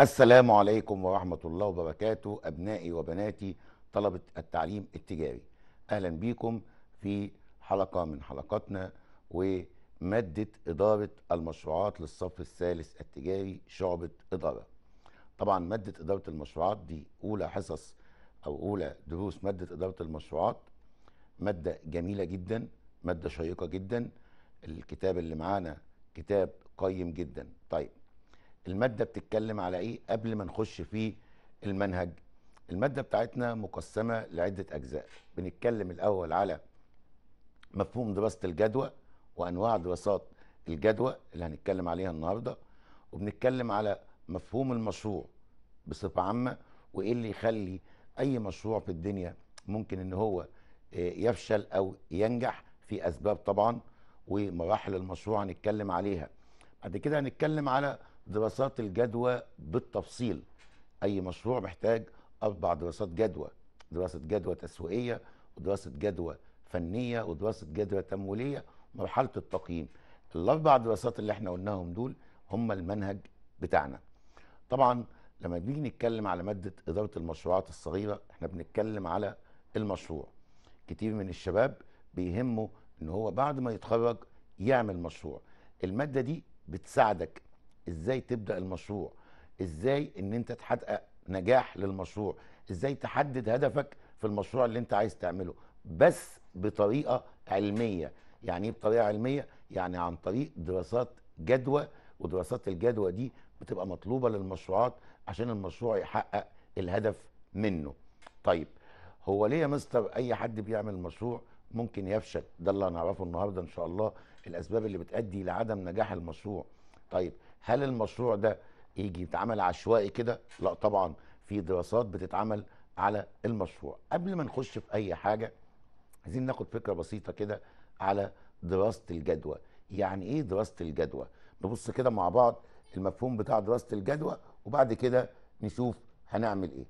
السلام عليكم ورحمة الله وبركاته أبنائي وبناتي طلبة التعليم التجاري أهلا بيكم في حلقة من حلقاتنا ومادة إدارة المشروعات للصف الثالث التجاري شعبة إدارة طبعا مادة إدارة المشروعات دي أولى حصص أو أولى دروس مادة إدارة المشروعات مادة جميلة جدا مادة شيقة جدا الكتاب اللي معانا كتاب قيم جدا طيب الماده بتتكلم على ايه قبل ما نخش في المنهج الماده بتاعتنا مقسمه لعده اجزاء بنتكلم الاول على مفهوم دراسه الجدوى وانواع دراسات الجدوى اللي هنتكلم عليها النهارده وبنتكلم على مفهوم المشروع بصفه عامه وايه اللي يخلي اي مشروع في الدنيا ممكن ان هو آه، يفشل او ينجح في اسباب طبعا ومراحل المشروع هنتكلم عليها بعد كده هنتكلم على دراسات الجدوى بالتفصيل اي مشروع محتاج اربع دراسات جدوى دراسه جدوى تسويقيه ودراسه جدوى فنيه ودراسه جدوى تمويليه مرحله التقييم الاربع دراسات اللي احنا قلناهم دول هم المنهج بتاعنا طبعا لما بيجي نتكلم على ماده اداره المشروعات الصغيره احنا بنتكلم على المشروع كتير من الشباب بيهمه ان هو بعد ما يتخرج يعمل مشروع الماده دي بتساعدك ازاي تبدا المشروع ازاي ان انت تحقق نجاح للمشروع ازاي تحدد هدفك في المشروع اللي انت عايز تعمله بس بطريقه علميه يعني ايه بطريقه علميه يعني عن طريق دراسات جدوى ودراسات الجدوى دي بتبقى مطلوبه للمشروعات عشان المشروع يحقق الهدف منه طيب هو ليه يا مستر اي حد بيعمل مشروع ممكن يفشل ده اللي هنعرفه النهارده ان شاء الله الاسباب اللي بتؤدي لعدم نجاح المشروع طيب هل المشروع ده يجي يتعمل عشوائي كده لا طبعا في دراسات بتتعمل على المشروع قبل ما نخش في اي حاجه عايزين ناخد فكره بسيطه كده على دراسه الجدوى يعني ايه دراسه الجدوى نبص كده مع بعض المفهوم بتاع دراسه الجدوى وبعد كده نشوف هنعمل ايه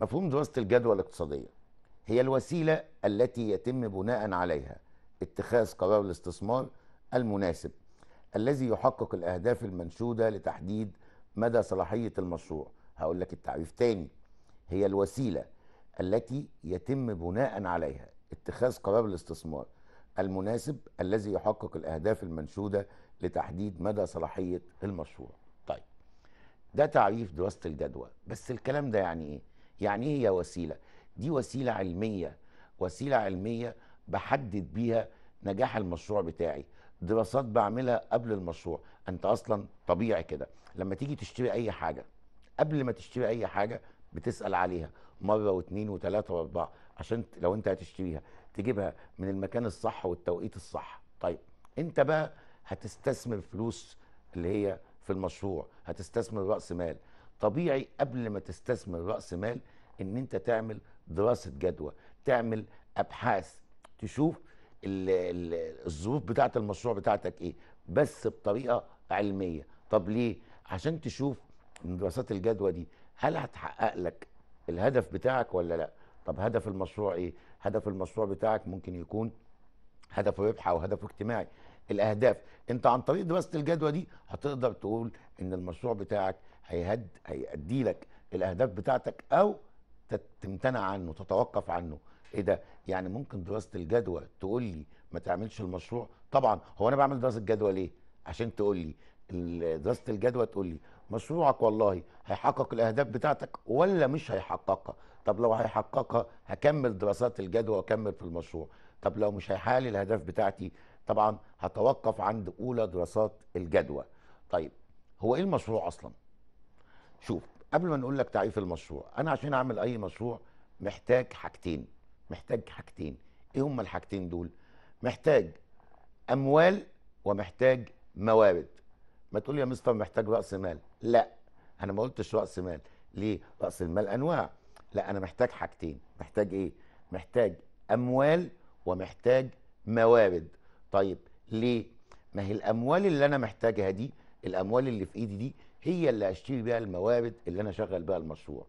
مفهوم دراسه الجدوى الاقتصاديه هي الوسيله التي يتم بناء عليها اتخاذ قرار الاستثمار المناسب الذي يحقق الأهداف المنشودة لتحديد مدى صلاحية المشروع هقول لك التعريف تاني هي الوسيلة التي يتم بناء عليها اتخاذ قرار الاستثمار المناسب الذي يحقق الأهداف المنشودة لتحديد مدى صلاحية المشروع طيب ده تعريف دراسة الجدوى بس الكلام ده يعني ايه؟ يعني ايه هي وسيلة؟ دي وسيلة علمية وسيلة علمية بحدد بيها نجاح المشروع بتاعي دراسات بعملها قبل المشروع انت اصلا طبيعي كده لما تيجي تشتري اي حاجه قبل ما تشتري اي حاجه بتسال عليها مره واثنين وثلاثه واربعه عشان لو انت هتشتريها تجيبها من المكان الصح والتوقيت الصح طيب انت بقى هتستثمر فلوس اللي هي في المشروع هتستثمر راس مال طبيعي قبل ما تستثمر راس مال ان انت تعمل دراسه جدوى تعمل ابحاث تشوف الظروف بتاعه المشروع بتاعتك ايه بس بطريقه علميه طب ليه عشان تشوف من دراسات الجدوى دي هل هتحقق لك الهدف بتاعك ولا لا طب هدف المشروع ايه هدف المشروع بتاعك ممكن يكون هدفه ربح او هدفه اجتماعي الاهداف انت عن طريق دراسه الجدوى دي هتقدر تقول ان المشروع بتاعك هيهد هيأدي لك الاهداف بتاعتك او تمتنع عنه تتوقف عنه ايه ده يعني ممكن دراسه الجدوى تقول لي ما تعملش المشروع طبعا هو انا بعمل دراسه جدوى ليه عشان تقول لي دراسه الجدوى تقول لي مشروعك والله هيحقق الاهداف بتاعتك ولا مش هيحققها طب لو هيحققها هكمل دراسات الجدوى واكمل في المشروع طب لو مش هيحقق الاهداف بتاعتي طبعا هتوقف عند اولى دراسات الجدوى طيب هو ايه المشروع اصلا شوف قبل ما نقول لك تعريف المشروع انا عشان اعمل اي مشروع محتاج حاجتين محتاج حاجتين ايه هما الحاجتين دول محتاج اموال ومحتاج موارد ما تقول يا مستر محتاج راس مال لا انا ما قلتش راس مال ليه راس المال انواع لا انا محتاج حاجتين محتاج ايه محتاج اموال ومحتاج موارد طيب ليه ما هي الاموال اللي انا محتاجها دي الاموال اللي في ايدي دي هي اللي هشتري بيها الموارد اللي انا شغل بيها المشروع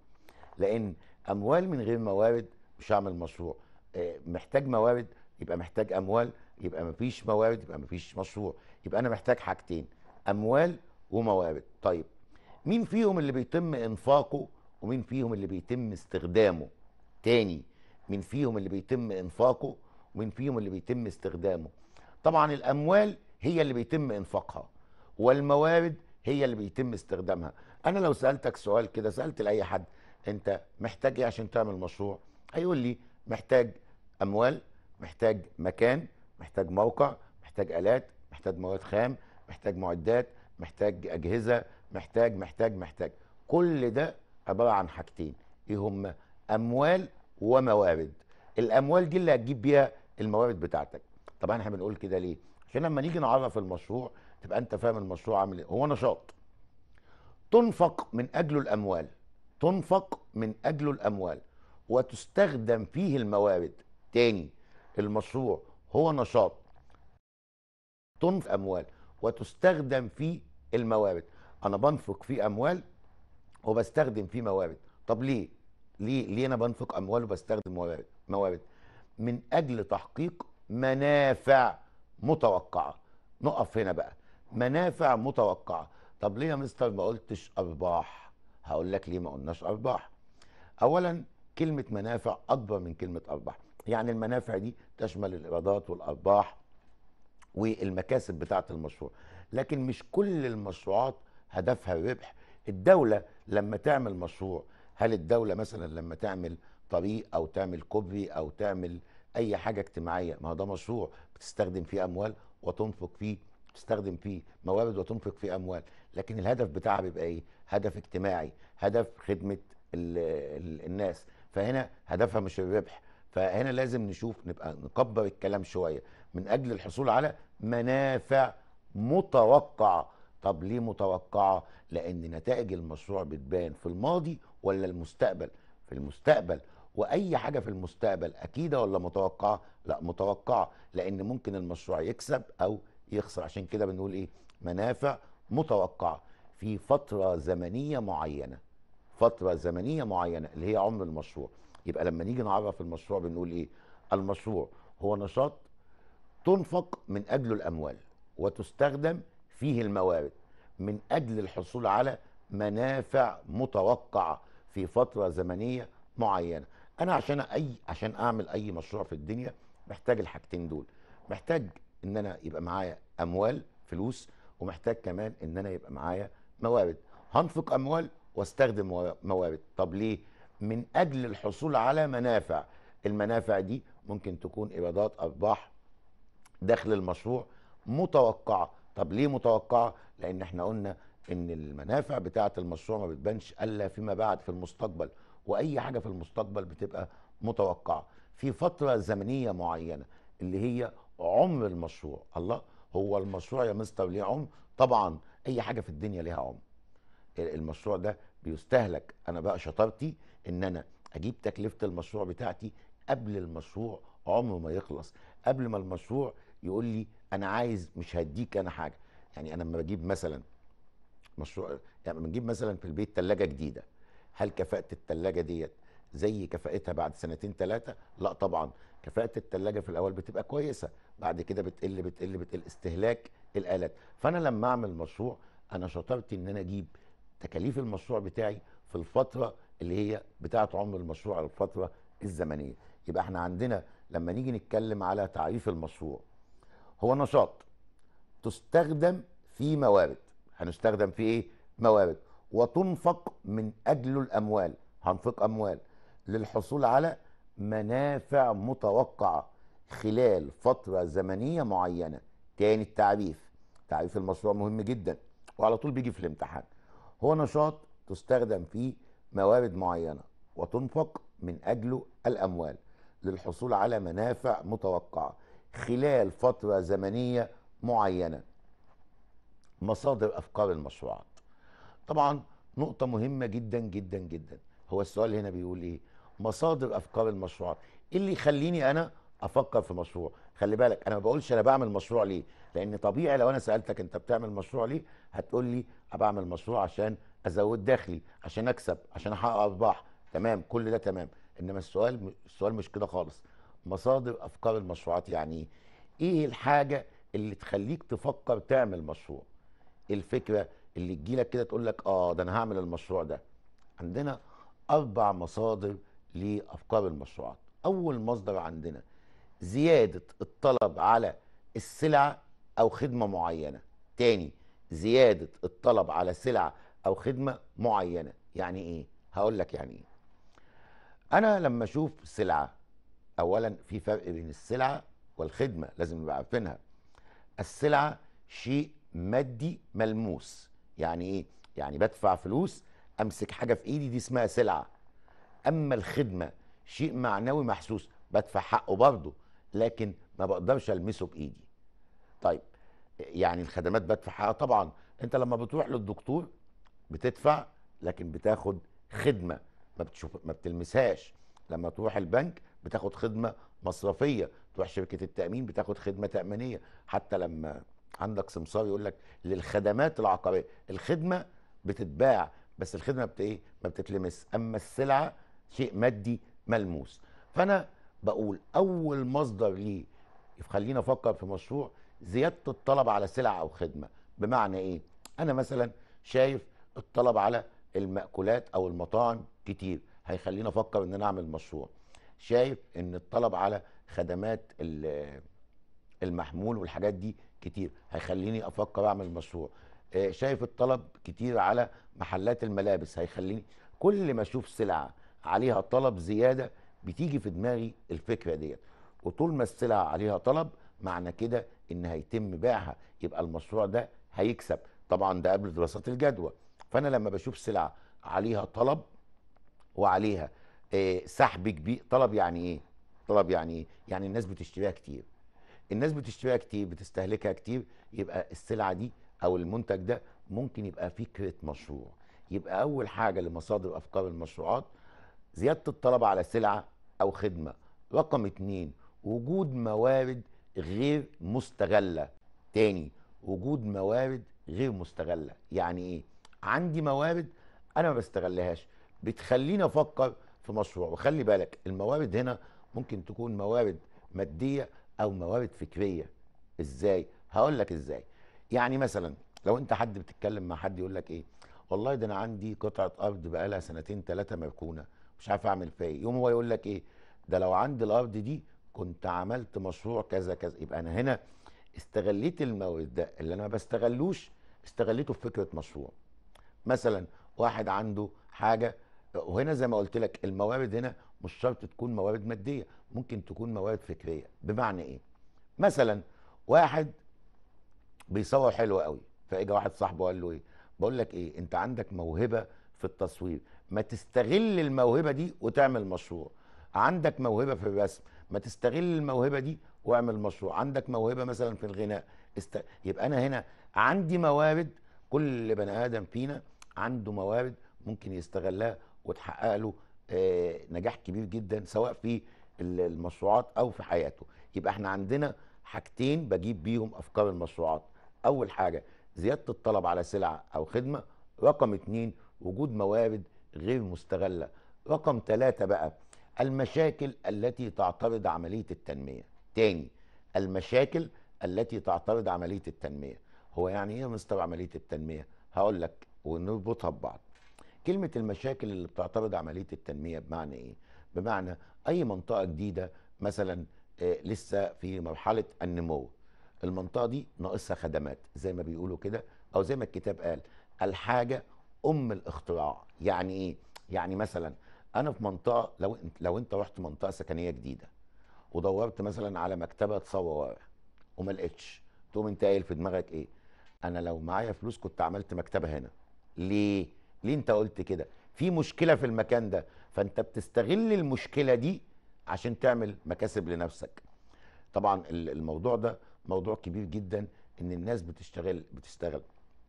لان اموال من غير موارد مش هعمل مشروع آه، محتاج موارد يبقى محتاج اموال يبقى مفيش موارد يبقى مفيش مشروع يبقى انا محتاج حاجتين اموال وموارد طيب مين فيهم اللي بيتم انفاقه ومين فيهم اللي بيتم استخدامه تاني مين فيهم اللي بيتم انفاقه ومين فيهم اللي بيتم استخدامه طبعا الاموال هي اللي بيتم انفاقها والموارد هي اللي بيتم استخدامها انا لو سالتك سؤال كده سالت لاي حد انت محتاج ايه عشان تعمل مشروع هيقول لي محتاج اموال محتاج مكان محتاج موقع محتاج الات محتاج مواد خام محتاج معدات محتاج اجهزه محتاج محتاج محتاج كل ده عباره عن حاجتين ايه هما اموال وموارد الاموال دي اللي هتجيب بيها الموارد بتاعتك طبعا احنا بنقول كده ليه عشان لما نيجي نعرف المشروع تبقى انت فاهم المشروع عامل ايه هو نشاط تنفق من اجله الاموال تنفق من اجله الاموال وتستخدم فيه الموارد تاني المشروع هو نشاط تنفق اموال وتستخدم فيه الموارد انا بنفق فيه اموال وبستخدم فيه موارد طب ليه ليه ليه انا بنفق اموال وبستخدم موارد موارد من اجل تحقيق منافع متوقعه نقف هنا بقى منافع متوقعه طب ليه يا مستر ما قلتش ارباح هقول لك ليه ما قلناش ارباح اولا كلمة منافع أكبر من كلمة أرباح يعني المنافع دي تشمل الإيرادات والأرباح والمكاسب بتاعة المشروع لكن مش كل المشروعات هدفها الربح الدولة لما تعمل مشروع هل الدولة مثلا لما تعمل طريق أو تعمل كوبري أو تعمل أي حاجة اجتماعية ما هو ده مشروع بتستخدم فيه أموال وتنفق فيه تستخدم فيه موارد وتنفق فيه أموال لكن الهدف بتاعها بيبقى إيه؟ هدف اجتماعي هدف خدمة الناس فهنا هدفها مش الربح فهنا لازم نشوف نبقى نكبر الكلام شويه من اجل الحصول على منافع متوقعه طب ليه متوقعه لان نتائج المشروع بتبان في الماضي ولا المستقبل في المستقبل واي حاجه في المستقبل اكيده ولا متوقعه لا متوقعه لان ممكن المشروع يكسب او يخسر عشان كده بنقول ايه منافع متوقعه في فتره زمنيه معينه فتره زمنيه معينه اللي هي عمر المشروع يبقى لما نيجي نعرف المشروع بنقول ايه المشروع هو نشاط تنفق من اجله الاموال وتستخدم فيه الموارد من اجل الحصول على منافع متوقعه في فتره زمنيه معينه انا عشان اي عشان اعمل اي مشروع في الدنيا محتاج الحاجتين دول محتاج ان انا يبقى معايا اموال فلوس ومحتاج كمان ان انا يبقى معايا موارد هنفق اموال واستخدم موارد طب ليه من اجل الحصول على منافع المنافع دي ممكن تكون ايرادات ارباح دخل المشروع متوقعه طب ليه متوقعه لان احنا قلنا ان المنافع بتاعه المشروع ما بتبانش الا فيما بعد في المستقبل واي حاجه في المستقبل بتبقى متوقعه في فتره زمنيه معينه اللي هي عمر المشروع الله هو المشروع يا مستر ليه عمر طبعا اي حاجه في الدنيا ليها عمر المشروع ده بيستهلك انا بقى شطارتي ان انا اجيب تكلفه المشروع بتاعتي قبل المشروع عمره ما يخلص قبل ما المشروع يقول لي انا عايز مش هديك انا حاجه يعني انا لما بجيب مثلا مشروع يعني لما مثلا في البيت ثلاجه جديده هل كفاءه الثلاجه ديت زي كفاءتها بعد سنتين ثلاثه لا طبعا كفاءه الثلاجه في الاول بتبقى كويسه بعد كده بتقل بتقل بتقل استهلاك الالات فانا لما اعمل مشروع انا شطارتي ان انا اجيب تكاليف المشروع بتاعي في الفتره اللي هي بتاعه عمر المشروع الفتره الزمنيه يبقى احنا عندنا لما نيجي نتكلم على تعريف المشروع هو نشاط تستخدم في موارد هنستخدم في ايه موارد وتنفق من اجله الاموال هنفق اموال للحصول على منافع متوقعه خلال فتره زمنيه معينه تاني التعريف تعريف المشروع مهم جدا وعلى طول بيجي في الامتحان هو نشاط تستخدم فيه موارد معينة وتنفق من أجله الأموال للحصول على منافع متوقعة خلال فترة زمنية معينة مصادر أفكار المشروعات طبعا نقطة مهمة جدا جدا جدا هو السؤال هنا بيقول إيه مصادر أفكار المشروعات إيه اللي يخليني أنا افكر في مشروع خلي بالك انا ما بقولش انا بعمل مشروع ليه لان طبيعي لو انا سالتك انت بتعمل مشروع ليه هتقول لي بعمل مشروع عشان ازود دخلي عشان اكسب عشان احقق ارباح تمام كل ده تمام انما السؤال السؤال مش كده خالص مصادر افكار المشروعات يعني ايه ايه الحاجه اللي تخليك تفكر تعمل مشروع الفكره اللي تجيلك كده تقول لك اه ده انا هعمل المشروع ده عندنا اربع مصادر لافكار المشروعات اول مصدر عندنا زياده الطلب على السلع او خدمه معينه تاني زياده الطلب على سلع او خدمه معينه يعني ايه هقول لك يعني ايه انا لما اشوف سلعه اولا في فرق بين السلعه والخدمه لازم نبقى عارفينها السلعه شيء مادي ملموس يعني ايه يعني بدفع فلوس امسك حاجه في ايدي دي اسمها سلعه اما الخدمه شيء معنوي محسوس بدفع حقه برضه لكن ما بقدرش المسه بايدي طيب يعني الخدمات بدفع آه طبعا انت لما بتروح للدكتور بتدفع لكن بتاخد خدمه ما بتشوف ما بتلمسهاش لما تروح البنك بتاخد خدمه مصرفيه تروح شركه التامين بتاخد خدمه تامينيه حتى لما عندك سمسار يقول لك للخدمات العقاريه الخدمه بتتباع بس الخدمه بت ايه ما بتتلمس اما السلعه شيء مادي ملموس فانا بقول اول مصدر ليه يخلينا افكر في مشروع زياده الطلب على سلع او خدمه بمعنى ايه انا مثلا شايف الطلب على المأكولات او المطاعم كتير هيخلينا افكر ان انا اعمل مشروع شايف ان الطلب على خدمات المحمول والحاجات دي كتير هيخليني افكر اعمل مشروع آه، شايف الطلب كتير على محلات الملابس هيخليني كل ما اشوف سلعه عليها طلب زياده بتيجي في دماغي الفكره ديت وطول ما السلع عليها طلب معنى كده ان هيتم بيعها يبقى المشروع ده هيكسب طبعا ده قبل دراسات الجدوى فانا لما بشوف سلعه عليها طلب وعليها إيه سحب كبير طلب يعني ايه طلب يعني ايه يعني الناس بتشتريها كتير الناس بتشتريها كتير بتستهلكها كتير يبقى السلعه دي او المنتج ده ممكن يبقى فكره مشروع يبقى اول حاجه لمصادر افكار المشروعات زياده الطلب على سلعه أو خدمة رقم اتنين وجود موارد غير مستغلة تاني وجود موارد غير مستغلة يعني ايه عندي موارد انا ما بستغلهاش بتخليني افكر في مشروع وخلي بالك الموارد هنا ممكن تكون موارد مادية او موارد فكرية ازاي هقول لك ازاي يعني مثلا لو انت حد بتتكلم مع حد يقول لك ايه والله ده انا عندي قطعة ارض بقالها سنتين ثلاثة مركونة مش عارف اعمل فيها ايه يقوم هو يقول لك ايه ده لو عندي الارض دي كنت عملت مشروع كذا كذا يبقى انا هنا استغليت المورد ده اللي انا ما بستغلوش استغليته في فكره مشروع مثلا واحد عنده حاجه وهنا زي ما قلت لك الموارد هنا مش شرط تكون موارد ماديه ممكن تكون موارد فكريه بمعنى ايه مثلا واحد بيصور حلو قوي فاجى واحد صاحبه قال له ايه بقول لك ايه انت عندك موهبه في التصوير ما تستغل الموهبه دي وتعمل مشروع عندك موهبه في الرسم ما تستغل الموهبه دي واعمل مشروع عندك موهبه مثلا في الغناء است... يبقى انا هنا عندي موارد كل بني ادم فينا عنده موارد ممكن يستغلها وتحقق له آه، نجاح كبير جدا سواء في المشروعات او في حياته يبقى احنا عندنا حاجتين بجيب بيهم افكار المشروعات اول حاجه زياده الطلب على سلعه او خدمه رقم اتنين وجود موارد غير مستغلة رقم ثلاثة بقى المشاكل التي تعترض عملية التنمية تاني المشاكل التي تعترض عملية التنمية هو يعني ايه مستر عملية التنمية هقول لك ونربطها ببعض كلمة المشاكل اللي بتعترض عملية التنمية بمعنى ايه بمعنى اي منطقة جديدة مثلا آه، لسه في مرحلة النمو المنطقة دي ناقصها خدمات زي ما بيقولوا كده او زي ما الكتاب قال الحاجة ام الاختراع يعني ايه يعني مثلا انا في منطقه لو انت لو انت رحت منطقه سكنيه جديده ودورت مثلا على مكتبه تصور ورق وما لقيتش تقوم انت قايل في دماغك ايه انا لو معايا فلوس كنت عملت مكتبه هنا ليه ليه انت قلت كده في مشكله في المكان ده فانت بتستغل المشكله دي عشان تعمل مكاسب لنفسك طبعا الموضوع ده موضوع كبير جدا ان الناس بتشتغل بتشتغل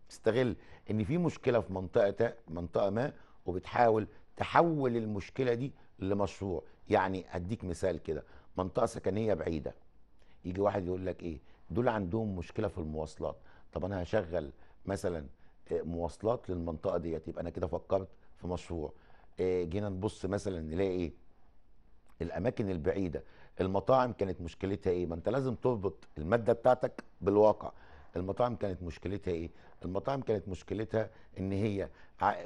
بتستغل ان في مشكله في منطقه منطقه ما وبتحاول تحول المشكله دي لمشروع يعني اديك مثال كده منطقه سكنيه بعيده يجي واحد يقول لك ايه دول عندهم مشكله في المواصلات طب انا هشغل مثلا آه، مواصلات للمنطقه ديت يبقى انا كده فكرت في مشروع آه، جينا نبص مثلا نلاقي ايه الاماكن البعيده المطاعم كانت مشكلتها ايه ما انت لازم تربط الماده بتاعتك بالواقع المطاعم كانت مشكلتها ايه المطاعم كانت مشكلتها ان هي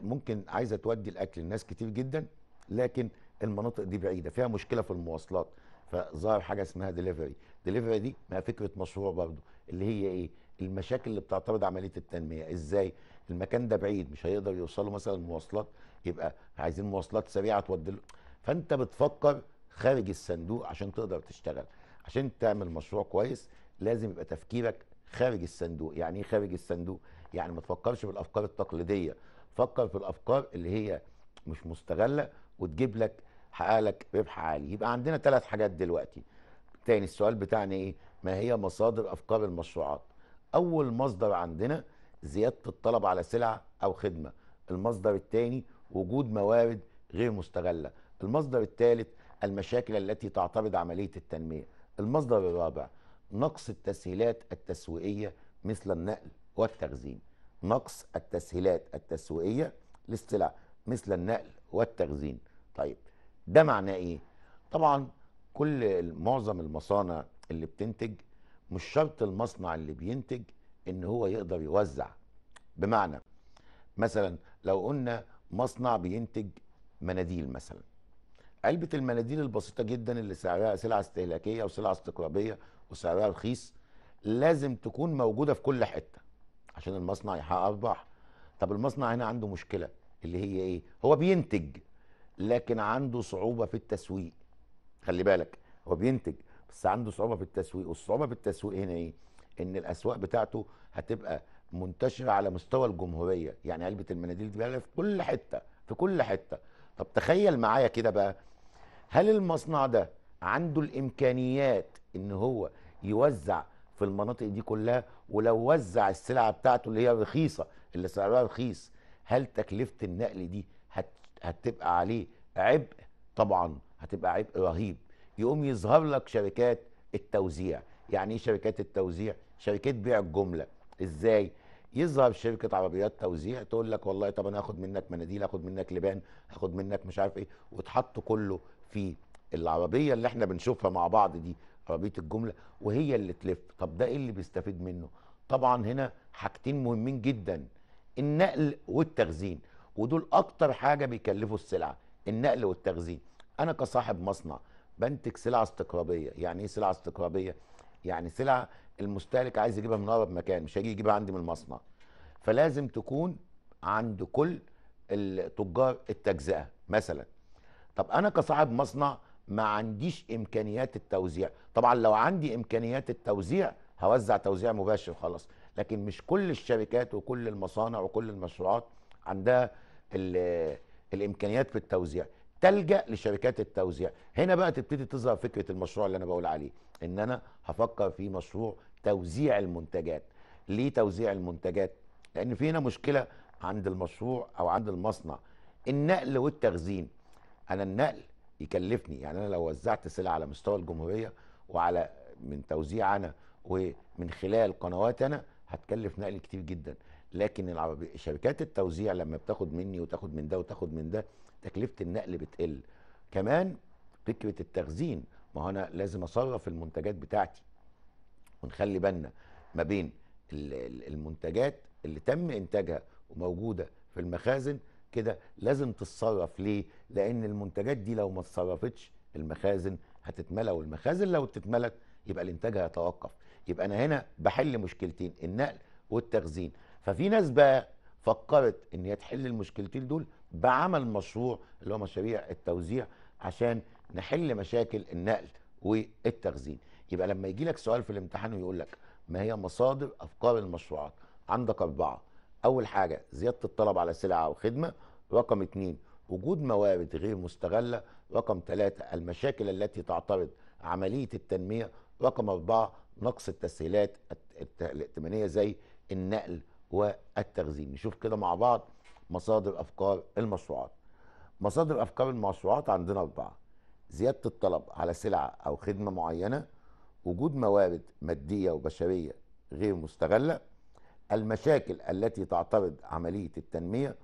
ممكن عايزه تودي الاكل لناس كتير جدا لكن المناطق دي بعيده فيها مشكله في المواصلات فظهر حاجه اسمها دليفري دليفري دي ما فكره مشروع برضو اللي هي ايه المشاكل اللي بتعترض عمليه التنميه ازاي المكان ده بعيد مش هيقدر يوصله مثلا المواصلات يبقى عايزين مواصلات سريعه تودي فانت بتفكر خارج الصندوق عشان تقدر تشتغل عشان تعمل مشروع كويس لازم يبقى تفكيرك خارج الصندوق يعني ايه خارج الصندوق يعني ما تفكرش بالافكار التقليديه فكر في الافكار اللي هي مش مستغله وتجيب لك حقق لك ربح عالي يبقى عندنا ثلاث حاجات دلوقتي تاني السؤال بتاعنا ايه ما هي مصادر افكار المشروعات اول مصدر عندنا زياده الطلب على سلعه او خدمه المصدر الثاني وجود موارد غير مستغله المصدر الثالث المشاكل التي تعترض عمليه التنميه المصدر الرابع نقص التسهيلات التسويقية مثل النقل والتخزين نقص التسهيلات التسويقية للسلع مثل النقل والتخزين طيب ده معناه ايه طبعا كل معظم المصانع اللي بتنتج مش شرط المصنع اللي بينتج ان هو يقدر يوزع بمعنى مثلا لو قلنا مصنع بينتج مناديل مثلا علبة المناديل البسيطة جدا اللي سعرها سلعة استهلاكية أو سلعة استقرابية وسعرها رخيص لازم تكون موجوده في كل حته عشان المصنع يحقق ارباح طب المصنع هنا عنده مشكله اللي هي ايه هو بينتج لكن عنده صعوبه في التسويق خلي بالك هو بينتج بس عنده صعوبه في التسويق والصعوبه في التسويق هنا ايه ان الاسواق بتاعته هتبقى منتشره على مستوى الجمهوريه يعني علبه المناديل دي في كل حته في كل حته طب تخيل معايا كده بقى هل المصنع ده عنده الامكانيات ان هو يوزع في المناطق دي كلها ولو وزع السلعه بتاعته اللي هي رخيصه اللي سعرها رخيص هل تكلفه النقل دي هت هتبقى عليه عبء طبعا هتبقى عبء رهيب يقوم يظهر لك شركات التوزيع يعني ايه شركات التوزيع شركات بيع الجمله ازاي يظهر شركه عربيات توزيع تقول لك والله طب انا هاخد منك مناديل هاخد منك لبان هاخد منك مش عارف ايه وتحط كله في العربيه اللي احنا بنشوفها مع بعض دي عربيه الجمله وهي اللي تلف طب ده ايه اللي بيستفيد منه طبعا هنا حاجتين مهمين جدا النقل والتخزين ودول اكتر حاجه بيكلفوا السلعه النقل والتخزين انا كصاحب مصنع بنتج سلعه استقرابيه يعني ايه سلعه استقرابيه يعني سلعه المستهلك عايز يجيبها من اقرب مكان مش هيجي يجيبها عندي من المصنع فلازم تكون عند كل تجار التجزئه مثلا طب انا كصاحب مصنع ما عنديش امكانيات التوزيع طبعا لو عندي امكانيات التوزيع هوزع توزيع مباشر خلاص لكن مش كل الشركات وكل المصانع وكل المشروعات عندها الامكانيات في التوزيع تلجا لشركات التوزيع هنا بقى تبتدي تظهر فكره المشروع اللي انا بقول عليه ان انا هفكر في مشروع توزيع المنتجات ليه توزيع المنتجات لان في هنا مشكله عند المشروع او عند المصنع النقل والتخزين انا النقل يكلفني يعني انا لو وزعت سلع على مستوى الجمهوريه وعلى من توزيع انا ومن خلال قنوات انا هتكلف نقل كتير جدا لكن العربي شركات التوزيع لما بتاخد مني وتاخد من ده وتاخد من ده تكلفه النقل بتقل كمان فكره التخزين ما هو انا لازم اصرف المنتجات بتاعتي ونخلي بالنا ما بين المنتجات اللي تم انتاجها وموجوده في المخازن كده لازم تتصرف ليه؟ لان المنتجات دي لو ما اتصرفتش المخازن هتتملى والمخازن لو اتتملت يبقى الانتاج هيتوقف يبقى انا هنا بحل مشكلتين النقل والتخزين ففي ناس بقى فكرت ان هي تحل المشكلتين دول بعمل مشروع اللي هو مشاريع التوزيع عشان نحل مشاكل النقل والتخزين يبقى لما يجي لك سؤال في الامتحان ويقول لك ما هي مصادر افكار المشروعات عندك اربعه اول حاجه زياده الطلب على سلعه او خدمه رقم اتنين وجود موارد غير مستغله رقم ثلاثة المشاكل التي تعترض عمليه التنميه رقم أربعة نقص التسهيلات الائتمانيه زي النقل والتخزين نشوف كده مع بعض مصادر افكار المشروعات مصادر افكار المشروعات عندنا اربعه زياده الطلب على سلعه او خدمه معينه وجود موارد ماديه وبشريه غير مستغله المشاكل التي تعترض عملية التنمية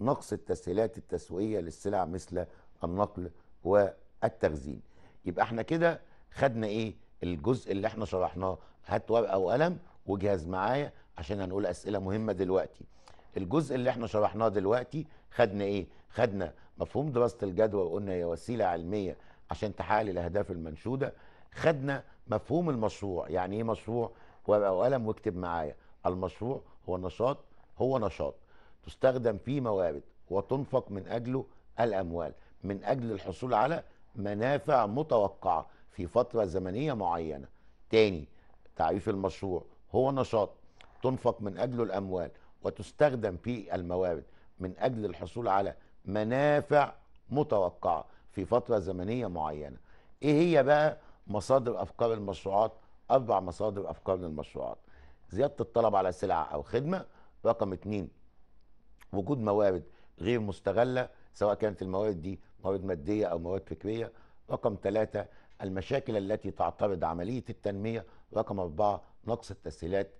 نقص التسهيلات التسويقية للسلع مثل النقل والتخزين يبقى احنا كده خدنا ايه الجزء اللي احنا شرحناه هات ورقة وقلم وجهز معايا عشان هنقول اسئلة مهمة دلوقتي الجزء اللي احنا شرحناه دلوقتي خدنا ايه خدنا مفهوم دراسة الجدوى وقلنا هي وسيلة علمية عشان تحقق الاهداف المنشودة خدنا مفهوم المشروع يعني ايه مشروع ورقة وقلم واكتب معايا المشروع هو نشاط هو نشاط تستخدم فيه موارد وتنفق من أجله الأموال من أجل الحصول على منافع متوقعة في فترة زمنية معينة تاني تعريف المشروع هو نشاط تنفق من أجله الأموال وتستخدم فيه الموارد من أجل الحصول على منافع متوقعة في فترة زمنية معينة إيه هي بقى مصادر أفكار المشروعات أربع مصادر أفكار للمشروعات زياده الطلب على سلعه او خدمه رقم اتنين وجود موارد غير مستغله سواء كانت الموارد دي موارد ماديه او موارد فكريه رقم ثلاثة المشاكل التي تعترض عمليه التنميه رقم أربعة نقص التسهيلات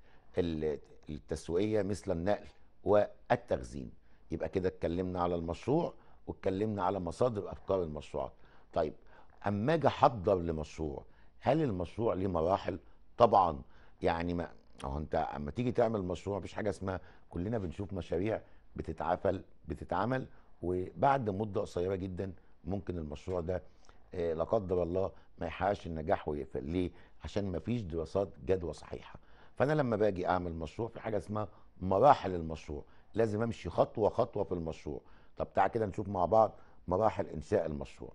التسويقيه مثل النقل والتخزين يبقى كده اتكلمنا على المشروع واتكلمنا على مصادر افكار المشروعات طيب اما اجي احضر لمشروع هل المشروع ليه مراحل طبعا يعني ما اهو انت اما تيجي تعمل مشروع مفيش حاجه اسمها كلنا بنشوف مشاريع بتتعفل بتتعمل وبعد مده قصيره جدا ممكن المشروع ده آه، لا قدر الله ما يحققش النجاح ويقفل ليه؟ عشان مفيش دراسات جدوى صحيحه. فانا لما باجي اعمل مشروع في حاجه اسمها مراحل المشروع، لازم امشي خطوه خطوه في المشروع. طب تعالى كده نشوف مع بعض مراحل انشاء المشروع.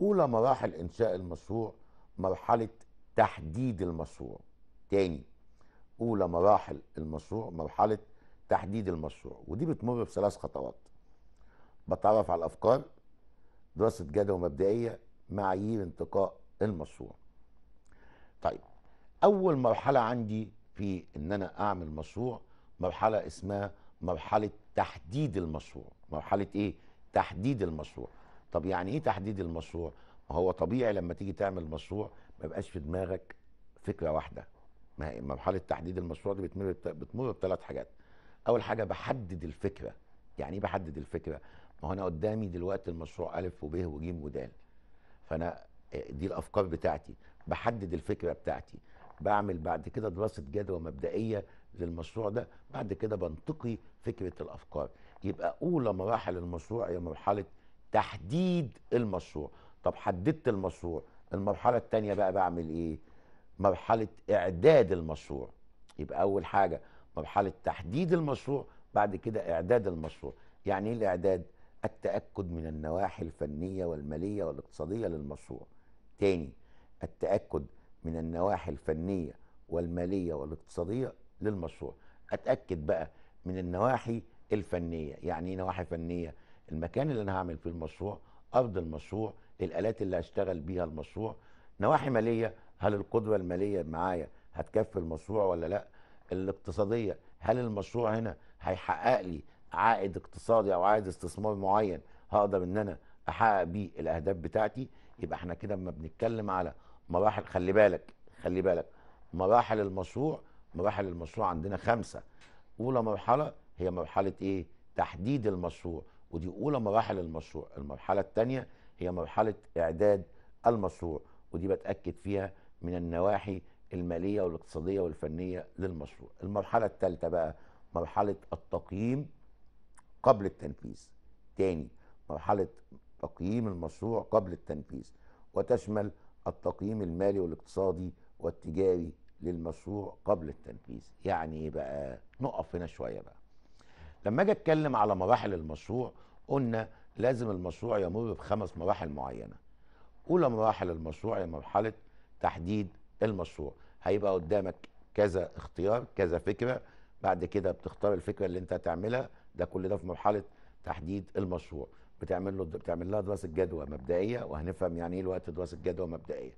اولى مراحل انشاء المشروع مرحله تحديد المشروع. تاني اولى مراحل المشروع مرحله تحديد المشروع ودي بتمر بثلاث خطوات بتعرف على الافكار دراسه جدوى مبدئيه معايير انتقاء المشروع طيب اول مرحله عندي في ان انا اعمل مشروع مرحله اسمها مرحله تحديد المشروع مرحله ايه تحديد المشروع طب يعني ايه تحديد المشروع ما هو طبيعي لما تيجي تعمل مشروع ما يبقاش في دماغك فكره واحده ما مرحله تحديد المشروع دي بتمر بتمر بثلاث حاجات اول حاجه بحدد الفكره يعني ايه بحدد الفكره ما هو انا قدامي دلوقتي المشروع الف وب وج ودال فانا آه، دي الافكار بتاعتي بحدد الفكره بتاعتي بعمل بعد كده دراسه جدوى مبدئيه للمشروع ده بعد كده بنتقي فكره الافكار يبقى اولى مراحل المشروع هي مرحله تحديد المشروع طب حددت المشروع المرحله الثانيه بقى بعمل ايه مرحله اعداد المشروع يبقى اول حاجه مرحله تحديد المشروع بعد كده اعداد المشروع يعني ايه الاعداد التاكد من النواحي الفنيه والماليه والاقتصاديه للمشروع تاني التاكد من النواحي الفنيه والماليه والاقتصاديه للمشروع اتاكد بقى من النواحي الفنيه يعني ايه نواحي فنيه المكان اللي انا هعمل فيه المشروع ارض المشروع الالات اللي هشتغل بيها المشروع نواحي ماليه هل القدوه الماليه معايا هتكفي المشروع ولا لا الاقتصاديه هل المشروع هنا هيحقق لي عائد اقتصادي او عائد استثمار معين هقدر ان انا احقق بيه الاهداف بتاعتي يبقى احنا كده لما بنتكلم على مراحل خلي بالك خلي بالك مراحل المشروع مراحل المشروع عندنا خمسه اولى مرحله هي مرحله ايه تحديد المشروع ودي اولى مراحل المشروع المرحله الثانيه هي مرحله اعداد المشروع ودي بتاكد فيها من النواحي الماليه والاقتصاديه والفنيه للمشروع. المرحله الثالثه بقى مرحله التقييم قبل التنفيذ. تاني مرحله تقييم المشروع قبل التنفيذ وتشمل التقييم المالي والاقتصادي والتجاري للمشروع قبل التنفيذ. يعني ايه بقى؟ نقف هنا شويه بقى. لما اجي اتكلم على مراحل المشروع قلنا لازم المشروع يمر بخمس مراحل معينه. اولى مراحل المشروع هي مرحله تحديد المشروع هيبقى قدامك كذا اختيار كذا فكره بعد كده بتختار الفكره اللي انت هتعملها ده كل ده في مرحله تحديد المشروع بتعمل له بتعمل لها دراسه جدوى مبدئيه وهنفهم يعني ايه الوقت دراسه جدوى مبدئيه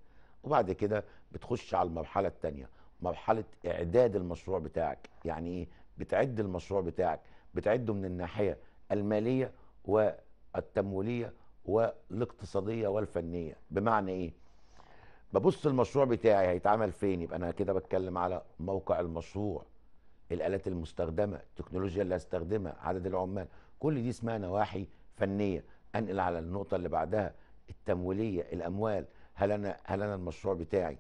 وبعد كده بتخش على المرحله الثانيه مرحله اعداد المشروع بتاعك يعني ايه بتعد المشروع بتاعك بتعده من الناحيه الماليه والتمويليه والاقتصاديه والفنيه بمعنى ايه ببص المشروع بتاعي هيتعمل فين يبقى انا كده بتكلم على موقع المشروع الالات المستخدمه التكنولوجيا اللي هستخدمها عدد العمال كل دي اسمها نواحي فنيه انقل على النقطه اللي بعدها التمويليه الاموال هل انا هل انا المشروع بتاعي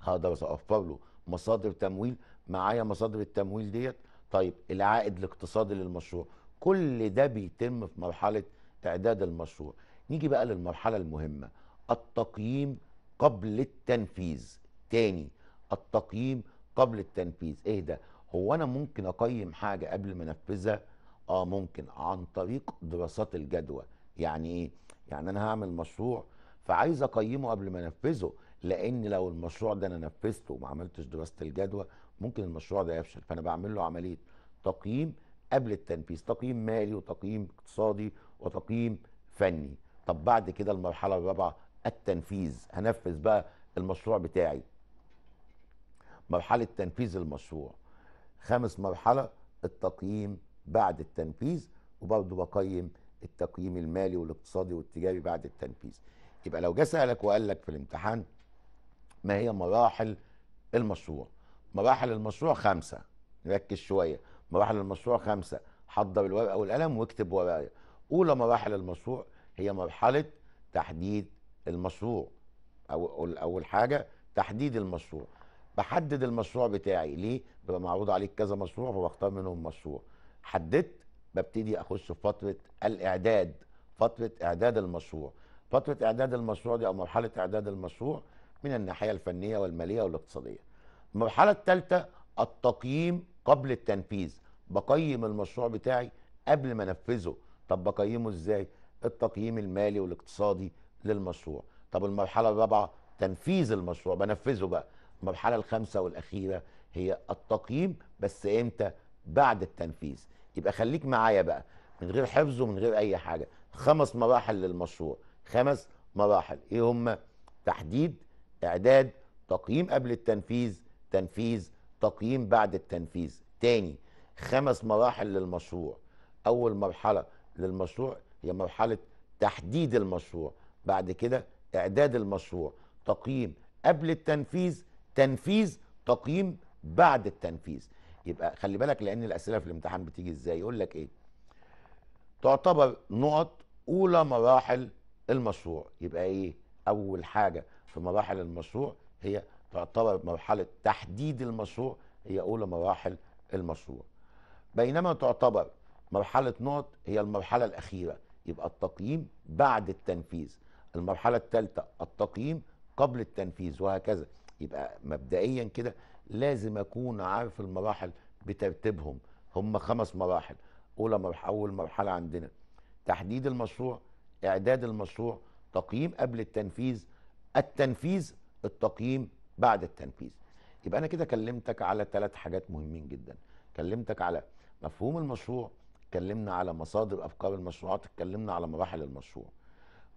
هقدر اوفر له مصادر تمويل معايا مصادر التمويل ديت طيب العائد الاقتصادي للمشروع كل ده بيتم في مرحله اعداد المشروع نيجي بقى للمرحله المهمه التقييم قبل التنفيذ تاني التقييم قبل التنفيذ ايه ده هو انا ممكن اقيم حاجه قبل ما انفذها اه ممكن عن طريق دراسات الجدوى يعني ايه يعني انا هعمل مشروع فعايز اقيمه قبل ما انفذه لان لو المشروع ده انا نفذته وما عملتش دراسه الجدوى ممكن المشروع ده يفشل فانا بعمل له عمليه تقييم قبل التنفيذ تقييم مالي وتقييم اقتصادي وتقييم فني طب بعد كده المرحله الرابعه التنفيذ هنفذ بقى المشروع بتاعي مرحله تنفيذ المشروع خامس مرحله التقييم بعد التنفيذ وبرضه بقيم التقييم المالي والاقتصادي والتجاري بعد التنفيذ يبقى لو جه سالك وقال لك في الامتحان ما هي مراحل المشروع مراحل المشروع خمسه ركز شويه مراحل المشروع خمسه حضر الورقه والقلم واكتب ورايا اولى مراحل المشروع هي مرحله تحديد المشروع او اول حاجه تحديد المشروع بحدد المشروع بتاعي ليه بيبقى معروض عليك كذا مشروع فبختار منهم مشروع حددت ببتدي اخش في فتره الاعداد فتره اعداد المشروع فتره اعداد المشروع دي او مرحله اعداد المشروع من الناحيه الفنيه والماليه والاقتصاديه المرحله الثالثه التقييم قبل التنفيذ بقيم المشروع بتاعي قبل ما انفذه طب بقيمه ازاي التقييم المالي والاقتصادي للمشروع طب المرحله الرابعه تنفيذ المشروع بنفذه بقى المرحله الخامسه والاخيره هي التقييم بس امتى بعد التنفيذ يبقى خليك معايا بقى من غير حفظ ومن غير اي حاجه خمس مراحل للمشروع خمس مراحل ايه هم تحديد اعداد تقييم قبل التنفيذ تنفيذ تقييم بعد التنفيذ تاني خمس مراحل للمشروع اول مرحله للمشروع هي مرحله تحديد المشروع بعد كده اعداد المشروع تقييم قبل التنفيذ تنفيذ تقييم بعد التنفيذ يبقى خلي بالك لان الاسئله في الامتحان بتيجي ازاي يقول لك ايه تعتبر نقط اولى مراحل المشروع يبقى ايه اول حاجه في مراحل المشروع هي تعتبر مرحله تحديد المشروع هي اولى مراحل المشروع بينما تعتبر مرحله نقط هي المرحله الاخيره يبقى التقييم بعد التنفيذ المرحله الثالثه التقييم قبل التنفيذ وهكذا يبقى مبدئيا كده لازم اكون عارف المراحل بترتيبهم هم خمس مراحل اولى مرحله اول مرحله عندنا تحديد المشروع اعداد المشروع تقييم قبل التنفيذ التنفيذ التقييم بعد التنفيذ يبقى انا كده كلمتك على ثلاث حاجات مهمين جدا كلمتك على مفهوم المشروع اتكلمنا على مصادر افكار المشروعات اتكلمنا على مراحل المشروع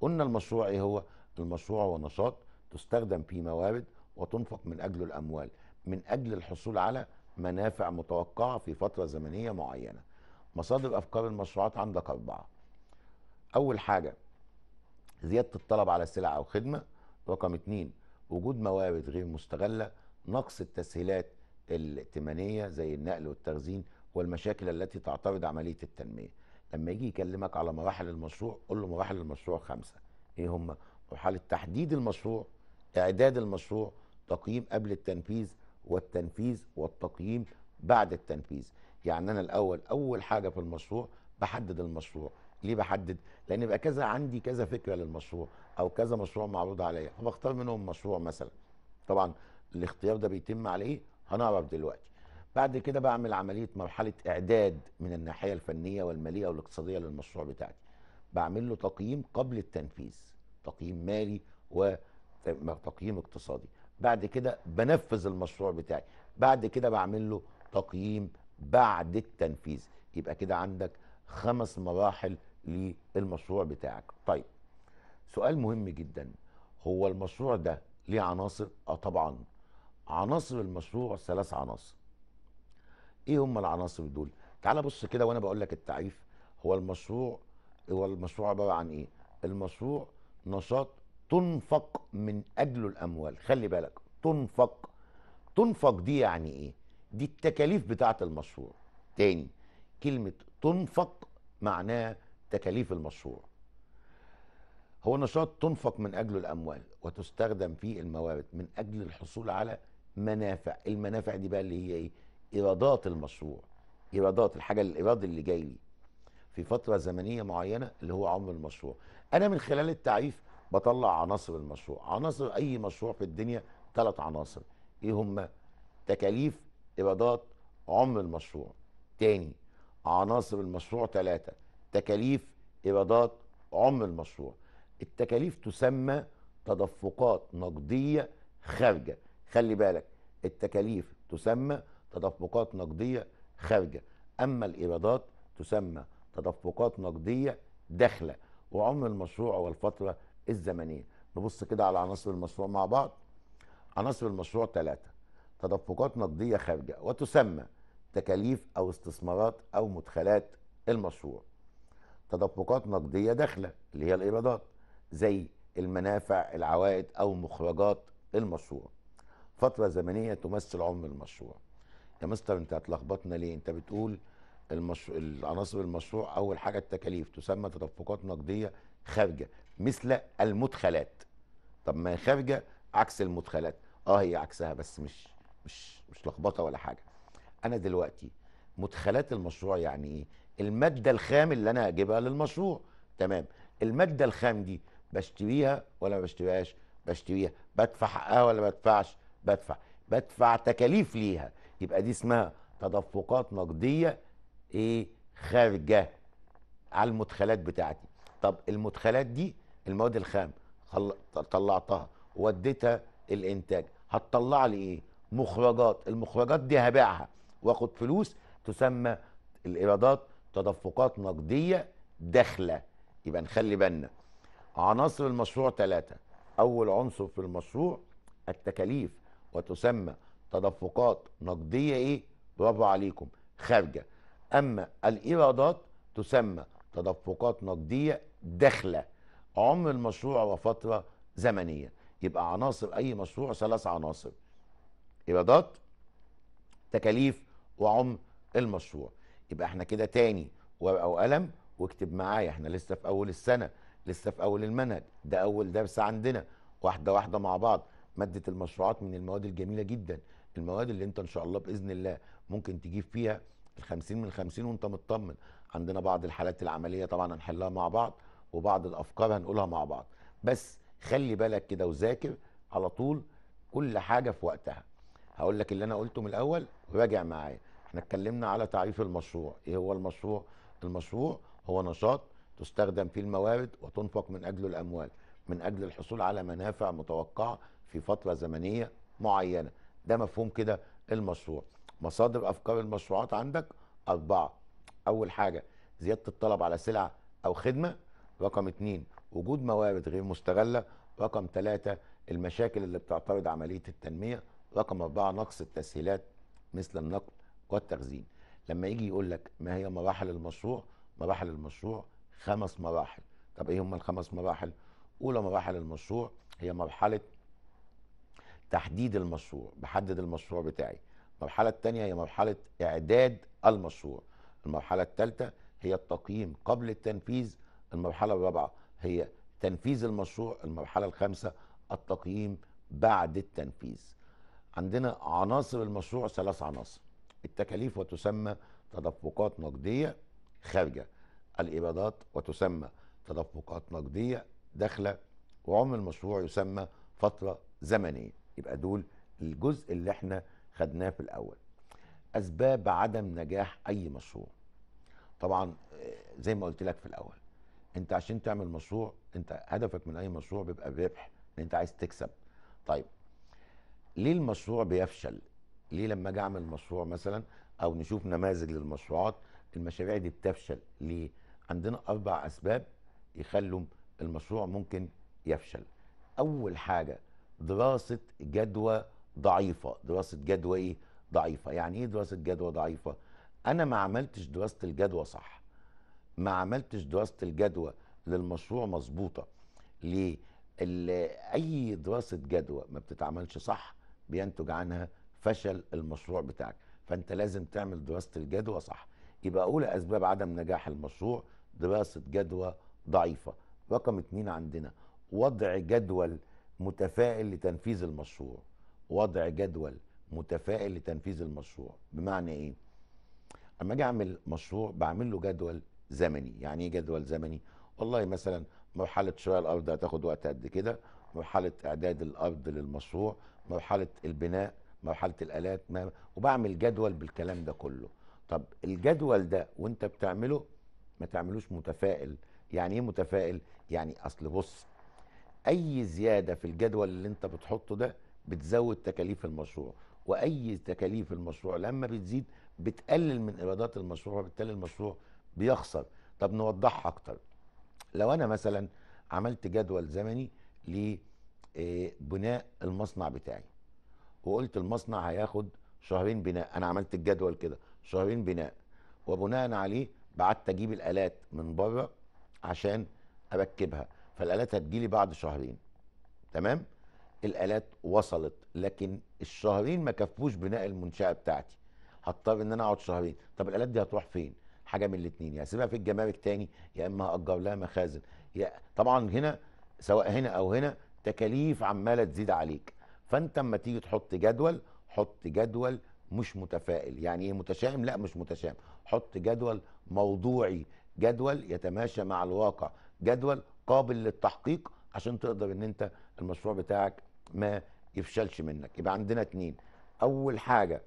قلنا المشروع ايه هو المشروع هو نشاط تستخدم فيه موارد وتنفق من اجله الاموال من اجل الحصول على منافع متوقعه في فتره زمنيه معينه مصادر افكار المشروعات عندك اربعه اول حاجه زياده الطلب على سلع او خدمه رقم اتنين وجود موارد غير مستغله نقص التسهيلات الائتمانيه زي النقل والتخزين والمشاكل التي تعترض عمليه التنميه اما يجي يكلمك على مراحل المشروع قول له مراحل المشروع خمسه ايه هم مرحله تحديد المشروع اعداد المشروع تقييم قبل التنفيذ والتنفيذ والتقييم بعد التنفيذ يعني انا الاول اول حاجه في المشروع بحدد المشروع ليه بحدد لان يبقى كذا عندي كذا فكره للمشروع او كذا مشروع معروض عليا فبختار منهم مشروع مثلا طبعا الاختيار ده بيتم على ايه هنعرف دلوقتي بعد كده بعمل عمليه مرحله اعداد من الناحيه الفنيه والماليه والاقتصاديه للمشروع بتاعتي بعمل له تقييم قبل التنفيذ تقييم مالي وتقييم اقتصادي بعد كده بنفذ المشروع بتاعي بعد كده بعمل له تقييم بعد التنفيذ يبقى كده عندك خمس مراحل للمشروع بتاعك طيب سؤال مهم جدا هو المشروع ده ليه عناصر اه طبعا عناصر المشروع ثلاث عناصر ايه هم العناصر دول تعال بص كده وانا بقول لك التعريف هو المشروع هو المشروع عباره عن ايه المشروع نشاط تنفق من اجله الاموال خلي بالك تنفق تنفق دي يعني ايه دي التكاليف بتاعه المشروع تاني كلمه تنفق معناها تكاليف المشروع هو نشاط تنفق من اجله الاموال وتستخدم فيه الموارد من اجل الحصول على منافع المنافع دي بقى اللي هي ايه ايرادات المشروع ايرادات الحاجه الايراد اللي جاي لي في فتره زمنيه معينه اللي هو عمر المشروع انا من خلال التعريف بطلع عناصر المشروع عناصر اي مشروع في الدنيا ثلاث عناصر ايه هم تكاليف ايرادات عمر المشروع تاني عناصر المشروع ثلاثة تكاليف ايرادات عمر المشروع التكاليف تسمى تدفقات نقديه خارجه خلي بالك التكاليف تسمى تدفقات نقديه خارجه اما الايرادات تسمى تدفقات نقديه داخله وعمر المشروع والفتره الزمنيه نبص كده على عناصر المشروع مع بعض عناصر المشروع ثلاثه تدفقات نقديه خارجه وتسمى تكاليف او استثمارات او مدخلات المشروع تدفقات نقديه داخله اللي هي الايرادات زي المنافع العوائد او مخرجات المشروع فتره زمنيه تمثل عمر المشروع يا مستر انت هتلخبطنا ليه انت بتقول المشروع العناصر المشروع اول حاجه التكاليف تسمى تدفقات نقديه خارجه مثل المدخلات طب ما هي خارجه عكس المدخلات اه هي عكسها بس مش مش مش لخبطه ولا حاجه انا دلوقتي مدخلات المشروع يعني ايه الماده الخام اللي انا هجيبها للمشروع تمام الماده الخام دي بشتريها ولا ما بشتريهاش بشتريها بدفع حقها ولا ما بدفعش بدفع بدفع تكاليف ليها يبقى دي اسمها تدفقات نقديه ايه خارجه على المدخلات بتاعتي طب المدخلات دي المواد الخام طلعتها وديتها الانتاج هتطلع لي ايه مخرجات المخرجات دي هبيعها واخد فلوس تسمى الايرادات تدفقات نقديه داخله يبقى نخلي بالنا عناصر المشروع ثلاثه اول عنصر في المشروع التكاليف وتسمى تدفقات نقديه ايه برافو عليكم خارجه اما الايرادات تسمى تدفقات نقديه داخله عمر المشروع وفتره زمنيه يبقى عناصر اي مشروع ثلاث عناصر ايرادات تكاليف وعمر المشروع يبقى احنا كده تاني ورقه وقلم واكتب معايا احنا لسه في اول السنه لسه في اول المنهج ده اول درس عندنا واحده واحده مع بعض ماده المشروعات من المواد الجميله جدا المواد اللي انت ان شاء الله باذن الله ممكن تجيب فيها ال 50 من 50 وانت مطمن عندنا بعض الحالات العمليه طبعا هنحلها مع بعض وبعض الافكار هنقولها مع بعض بس خلي بالك كده وذاكر على طول كل حاجه في وقتها هقول لك اللي انا قلته من الاول راجع معايا احنا اتكلمنا على تعريف المشروع ايه هو المشروع المشروع هو نشاط تستخدم فيه الموارد وتنفق من اجله الاموال من اجل الحصول على منافع متوقعه في فتره زمنيه معينه ده مفهوم كده المشروع مصادر افكار المشروعات عندك اربعه اول حاجه زياده الطلب على سلعه او خدمه رقم اتنين وجود موارد غير مستغله رقم ثلاثه المشاكل اللي بتعترض عمليه التنميه رقم اربعه نقص التسهيلات مثل النقل والتخزين لما يجي يقول لك ما هي مراحل المشروع مراحل المشروع خمس مراحل طب ايه هم الخمس مراحل اولى مراحل المشروع هي مرحله تحديد المشروع بحدد المشروع بتاعي المرحله الثانيه هي مرحله اعداد المشروع المرحله الثالثه هي التقييم قبل التنفيذ المرحله الرابعه هي تنفيذ المشروع المرحله الخامسه التقييم بعد التنفيذ عندنا عناصر المشروع ثلاث عناصر التكاليف وتسمى تدفقات نقديه خارجه الايرادات وتسمى تدفقات نقديه داخله وعمر المشروع يسمى فتره زمنيه يبقى دول الجزء اللي احنا خدناه في الاول اسباب عدم نجاح اي مشروع طبعا آه، زي ما قلت لك في الاول انت عشان تعمل مشروع انت هدفك من اي مشروع بيبقى الربح ان انت عايز تكسب طيب ليه المشروع بيفشل ليه لما اجي اعمل مشروع مثلا او نشوف نماذج للمشروعات المشاريع دي بتفشل ليه عندنا اربع اسباب يخلوا المشروع ممكن يفشل اول حاجه دراسه جدوى ضعيفه دراسه جدوى ايه ضعيفه يعني ايه دراسه جدوى ضعيفه انا ما عملتش دراسه الجدوى صح ما عملتش دراسه الجدوى للمشروع مظبوطه ليه اي دراسه جدوى ما بتتعملش صح بينتج عنها فشل المشروع بتاعك فانت لازم تعمل دراسه الجدوى صح يبقى اولى اسباب عدم نجاح المشروع دراسه جدوى ضعيفه رقم اتنين عندنا وضع جدول متفائل لتنفيذ المشروع وضع جدول متفائل لتنفيذ المشروع بمعنى ايه اما اجي اعمل مشروع بعمل له جدول زمني يعني ايه جدول زمني والله مثلا مرحله شراء الارض هتاخد وقت قد كده مرحله اعداد الارض للمشروع مرحله البناء مرحله الالات ما وبعمل جدول بالكلام ده كله طب الجدول ده وانت بتعمله ما تعملوش متفائل يعني ايه متفائل يعني اصل بص اي زياده في الجدول اللي انت بتحطه ده بتزود تكاليف المشروع واي تكاليف المشروع لما بتزيد بتقلل من ايرادات المشروع وبالتالي المشروع بيخسر طب نوضحها اكتر لو انا مثلا عملت جدول زمني لبناء آه، المصنع بتاعي وقلت المصنع هياخد شهرين بناء انا عملت الجدول كده شهرين بناء وبناء عليه بعت اجيب الالات من بره عشان اركبها فالالات هتجيلي بعد شهرين تمام الالات وصلت لكن الشهرين ما كفوش بناء المنشاه بتاعتي هضطر ان انا اقعد شهرين طب الالات دي هتروح فين حاجه من الاثنين يا يعني سيبها في الجمارك تاني يا اما هاجر لها مخازن يا طبعا هنا سواء هنا او هنا تكاليف عماله تزيد عليك فانت اما تيجي تحط جدول حط جدول مش متفائل يعني ايه متشائم لا مش متشائم حط جدول موضوعي جدول يتماشى مع الواقع جدول قابل للتحقيق عشان تقدر ان انت المشروع بتاعك ما يفشلش منك يبقى عندنا اتنين اول حاجه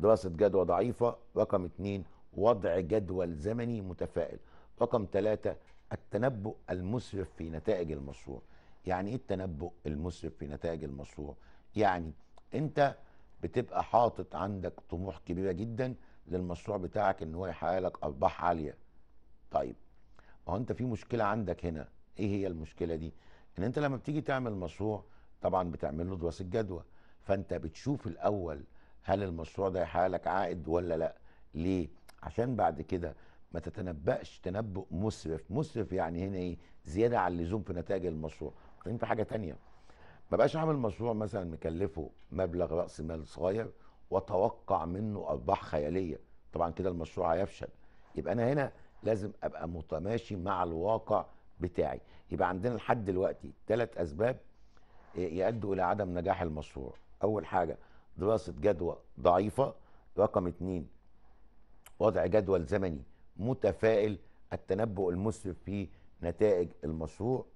دراسه جدوى ضعيفه رقم اتنين وضع جدول زمني متفائل رقم ثلاثة التنبؤ المسرف في نتائج المشروع يعني ايه التنبؤ المسرف في نتائج المشروع يعني انت بتبقى حاطط عندك طموح كبيره جدا للمشروع بتاعك ان هو يحقق لك ارباح عاليه طيب ما هو انت في مشكله عندك هنا ايه هي المشكله دي ان انت لما بتيجي تعمل مشروع طبعا بتعمل له دراسه جدوى فانت بتشوف الاول هل المشروع ده يحقق عائد ولا لا ليه عشان بعد كده ما تتنبأش تنبؤ مسرف مسرف يعني هنا ايه زياده عن اللزوم في نتائج المشروع في حاجه تانية ما بقاش عامل مشروع مثلا مكلفه مبلغ راس مال صغير واتوقع منه ارباح خياليه طبعا كده المشروع هيفشل يبقى انا هنا لازم ابقى متماشي مع الواقع بتاعي يبقى عندنا لحد دلوقتي ثلاث اسباب يؤدوا الى عدم نجاح المشروع اول حاجه دراسه جدوى ضعيفه رقم اتنين وضع جدول زمني متفائل التنبؤ المسرف في نتائج المشروع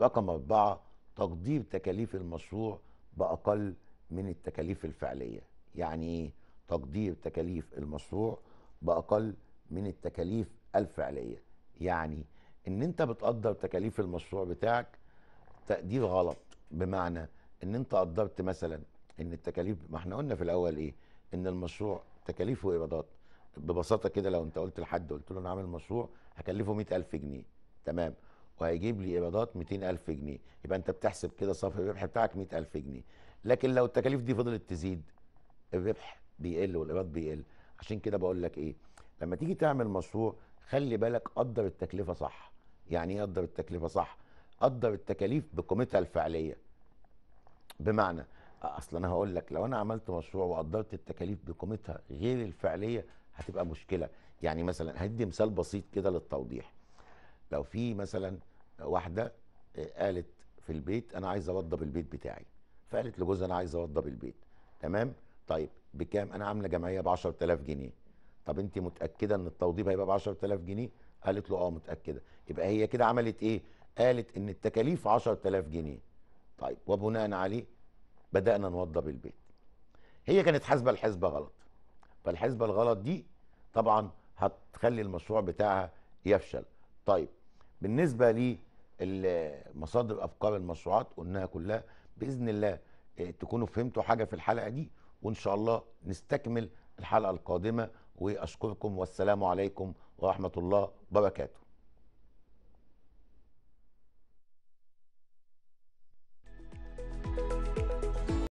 رقم أربعة تقدير تكاليف المشروع بأقل من التكاليف الفعلية يعني إيه تقدير تكاليف المشروع بأقل من التكاليف الفعلية يعني ان انت بتقدر تكاليف المشروع بتاعك تقدير غلط بمعنى ان انت قدرت مثلا ان التكاليف ما احنا قلنا في الاول ايه ان المشروع تكاليفه وايرادات ببساطه كده لو انت قلت لحد قلت له انا عامل مشروع هكلفه 100000 جنيه تمام وهيجيب لي ايرادات 200000 جنيه يبقى انت بتحسب كده صافي الربح بتاعك 100000 جنيه لكن لو التكاليف دي فضلت تزيد الربح بيقل والايراد بيقل عشان كده بقول لك ايه لما تيجي تعمل مشروع خلي بالك قدر التكلفه صح يعني ايه قدر التكلفه صح قدر التكاليف بقيمتها الفعليه بمعنى اصلا انا هقول لك لو انا عملت مشروع وقدرت التكاليف بقيمتها غير الفعليه هتبقى مشكله يعني مثلا هدي مثال بسيط كده للتوضيح لو في مثلا واحده آه، قالت في البيت انا عايز اوضب البيت بتاعي فقالت لجوزها انا عايز اوضب البيت تمام طيب بكام انا عامله جمعيه ب 10000 جنيه طب انت متاكده ان التوضيب هيبقى ب 10000 جنيه قالت له اه متاكده يبقى هي كده عملت ايه قالت ان التكاليف 10000 جنيه طيب وبناء عليه بدانا نوضب البيت هي كانت حاسبه الحسبه غلط فالحسبه الغلط دي طبعا هتخلي المشروع بتاعها يفشل طيب بالنسبه لمصادر افكار المشروعات قلناها كلها باذن الله آه، تكونوا فهمتوا حاجه في الحلقه دي وان شاء الله نستكمل الحلقه القادمه واشكركم والسلام عليكم ورحمه الله وبركاته